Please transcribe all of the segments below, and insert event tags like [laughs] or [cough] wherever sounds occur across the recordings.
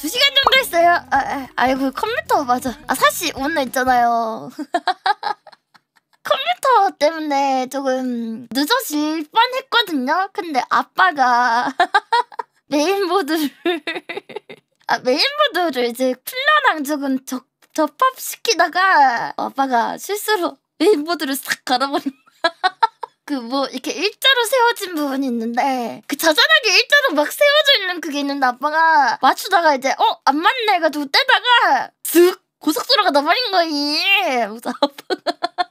두 시간 정도 했어요. 아, 아, 이고 컴퓨터 맞아. 아 사실 오늘 있잖아요. [laughs] 컴퓨터 때문에 조금 늦어질 뻔했거든요. 근데 아빠가 [laughs] 메인보드를 아 메인보드를 이제 플러랑 조금 적, 접합시키다가 아빠가 실수로 메인보드를 싹 갈아버린 [laughs] 그뭐 이렇게 일자로 세워진 부분이 있는데 그 자잘하게 일자로 막 세워져 있는 그게 있는데 아빠가 맞추다가 이제 어 안 맞네 해가지고 떼다가 쓱 고속도로가 다버린거니 무슨 아빠가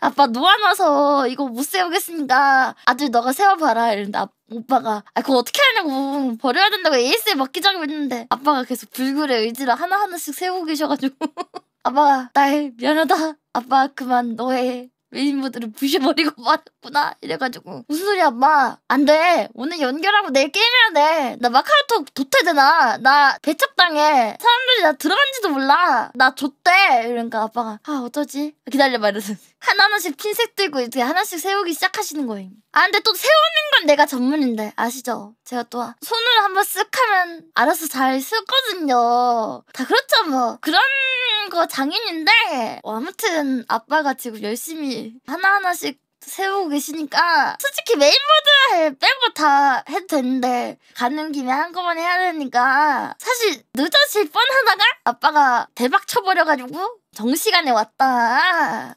아빠 놓아놔서 이거 못 세우겠으니까 아들 너가 세워봐라 이랬는데 아, 오빠가 아 그거 어떻게 하냐고 버려야 된다고 AS에 맡기자고 했는데 아빠가 계속 불굴의 의지를 하나하나씩 세우고 계셔가지고 [laughs] 아빠 딸 미안하다 아빠 그만 너의 메인분들을 부셔버리고 [laughs] 말았구나 이래가지고 무슨 소리야 엄마 안돼 오늘 연결하고 내일 게임해야 돼나 마카로톡 도태되나 나 배척당해 사람들이 나 들어간지도 몰라 나 줬대 이러니까 아빠가 아 어쩌지 기다려말해서 하나하나씩 [laughs] 핀셋 들고 이렇게 하나씩 세우기 시작하시는 거예요 아 근데 또 세우는 건 내가 전문인데 아시죠? 제가 또손을 한 번 쓱 하면 알아서 잘 쓰거든요 다 그렇죠 뭐 그런 하거 장인인데 어, 아무튼 아빠가 지금 열심히 하나하나씩 세우고 계시니까 솔직히 메인보드 빼고 다 해도 되는데 가는 김에 한꺼번에 해야 되니까 사실 늦어질 뻔하다가 아빠가 대박 쳐버려가지고 정시간에 왔다